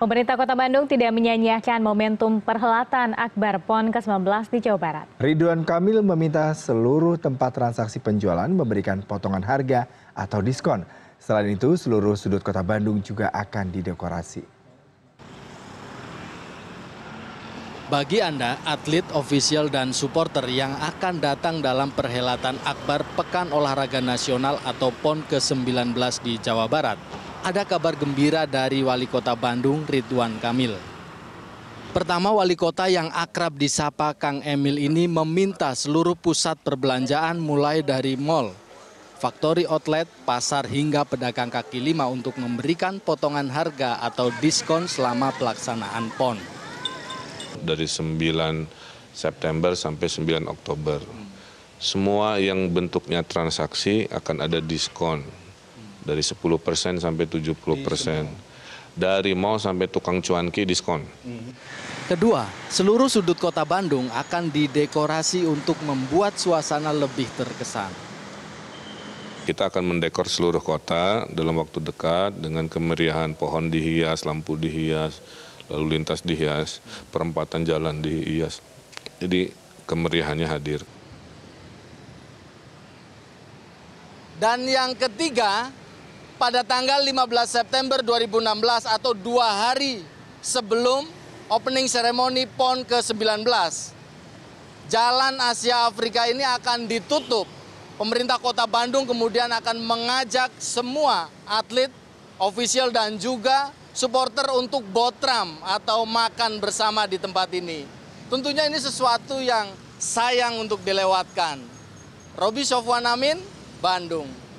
Pemerintah Kota Bandung tidak menyanyiakan momentum perhelatan Akbar PON ke-19 di Jawa Barat. Ridwan Kamil meminta seluruh tempat transaksi penjualan memberikan potongan harga atau diskon. Selain itu, seluruh sudut kota Bandung juga akan didekorasi. Bagi Anda, atlet ofisial dan supporter yang akan datang dalam perhelatan Akbar Pekan Olahraga Nasional atau PON ke-19 di Jawa Barat, ada kabar gembira dari Wali Kota Bandung Ridwan Kamil. Pertama, wali kota yang akrab disapa Kang Emil ini meminta seluruh pusat perbelanjaan mulai dari mall, factory outlet, pasar hingga pedagang kaki lima untuk memberikan potongan harga atau diskon selama pelaksanaan PON. Dari 9 September sampai 9 Oktober, semua yang bentuknya transaksi akan ada diskon dari 10 persen sampai 70 persen. Dari mau sampai tukang cuanki diskon. Mhm. Kedua, seluruh sudut kota Bandung akan didekorasi untuk membuat suasana lebih terkesan. Kita akan mendekor seluruh kota dalam waktu dekat dengan kemeriahan pohon dihias, lampu dihias, lalu lintas dihias, perempatan jalan dihias. Jadi kemeriahannya hadir. Dan yang ketiga, pada tanggal 15 September 2016 atau dua hari sebelum opening ceremony PON ke-19. Jalan Asia Afrika ini akan ditutup. Pemerintah kota Bandung kemudian akan mengajak semua atlet, ofisial dan juga supporter untuk botram atau makan bersama di tempat ini. Tentunya ini sesuatu yang sayang untuk dilewatkan. Robi Sofwan Amin, Bandung.